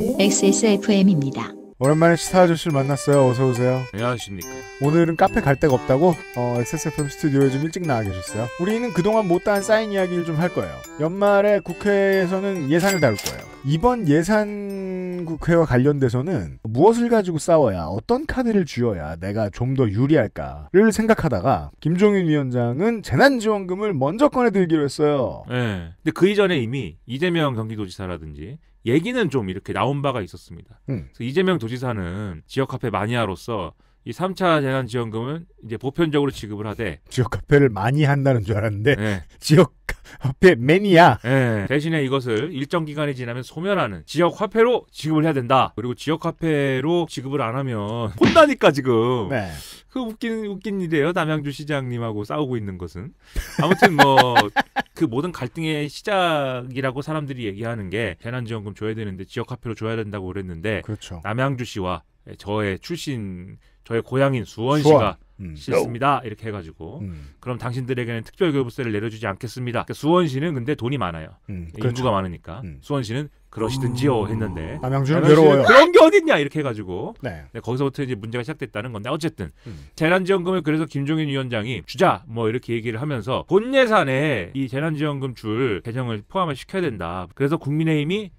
XSFM입니다. 오랜만에 시사 아저씨를 만났어요. 어서 오세요. 안녕하십니까. 오늘은 카페 갈 데가 없다고 어, XSFM 스튜디오에 좀 일찍 나와 계셨어요. 우리는 그동안 못다한 사인 이야기를 좀 할 거예요. 연말에 국회에서는 예산을 다룰 거예요. 이번 예산 이 국회와 관련돼서는 무엇을 가지고 싸워야 어떤 카드를 쥐어야 내가 좀 더 유리할까를 생각하다가 김종인 위원장은 재난지원금을 먼저 꺼내들기로 했어요. 네. 근데 그 이전에 이미 이재명 경기도지사라든지 얘기는 좀 이렇게 나온 바가 있었습니다. 음. 그래서 이재명 도지사는 지역화폐 마니아로서 이 3차 재난지원금은 이제 보편적으로 지급을 하되 지역 화폐를 많이 한다는 줄 알았는데 네. 지역 화폐 매니아 네. 대신에 이것을 일정 기간이 지나면 소멸하는 지역 화폐로 지급을 해야 된다 그리고 지역 화폐로 지급을 안 하면 혼나니까 지금 네. 그 웃긴 웃긴 일이에요 남양주 시장님하고 싸우고 있는 것은 아무튼 뭐 그 모든 갈등의 시작이라고 사람들이 얘기하는 게 재난지원금 줘야 되는데 지역 화폐로 줘야 된다고 그랬는데 그렇죠. 남양주씨와 예, 저의 출신 저의 고향인 수원시가 수원. 음. 싫습니다 이렇게 해가지고 음. 그럼 당신들에게는 특별교부세를 내려주지 않겠습니다 그러니까 수원시는 근데 돈이 많아요 음. 그렇죠. 인구가 그렇죠. 많으니까 음. 수원시는 그러시든지요 음. 했는데 남양주는 외로워요 그런 게 어딨냐 이렇게 해가지고 네. 네, 거기서부터 이제 문제가 시작됐다는 건데 어쨌든 음. 재난지원금을 그래서 김종인 위원장이 주자 뭐 이렇게 얘기를 하면서 본 예산에 이 재난지원금 줄 개정을 포함을 시켜야 된다 그래서 국민의힘이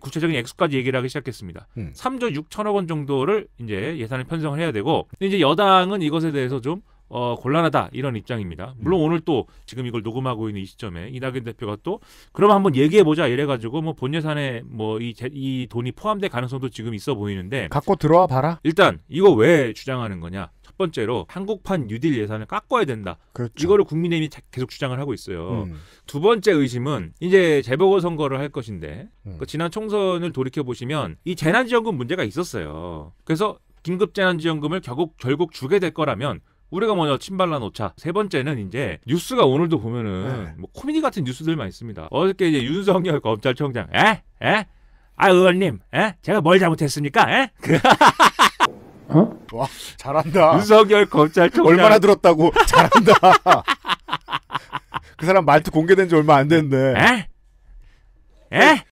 구체적인 액수까지 얘기를 하기 시작했습니다. 음. 3조 6천억 원 정도를 이제 예산을 편성을 해야 되고 이제 여당은 이것에 대해서 좀 어, 곤란하다 이런 입장입니다. 물론 음. 오늘 또 지금 이걸 녹음하고 있는 이 시점에 이낙연 대표가 또 그럼 한번 얘기해 보자 이래 가지고 뭐 본예산에 뭐이 이 돈이 포함될 가능성도 지금 있어 보이는데 갖고 들어와 봐라. 일단 이거 왜 주장하는 거냐? 번째로 한국판 뉴딜 예산을 깎아야 된다. 그렇죠. 이거를 국민의힘이 계속 주장을 하고 있어요. 음. 두 번째 의심은 이제 재보궐 선거를 할 것인데 음. 그 지난 총선을 돌이켜 보시면 이 재난지원금 문제가 있었어요. 그래서 긴급재난지원금을 결국 결국 주게 될 거라면 우리가 먼저 침발라 놓자. 세 번째는 이제 뉴스가 오늘도 보면은 네. 뭐 코미디 같은 뉴스들만 있습니다. 어저께 이제 윤석열 검찰총장, 에? 에? 아 의원님, 에? 제가 뭘 잘못했습니까? 에? 그 와, 잘한다. 윤석열 검찰총장. 얼마나 들었다고. 잘한다. 그 사람 말투 공개된 지 얼마 안 됐네. 에? 에?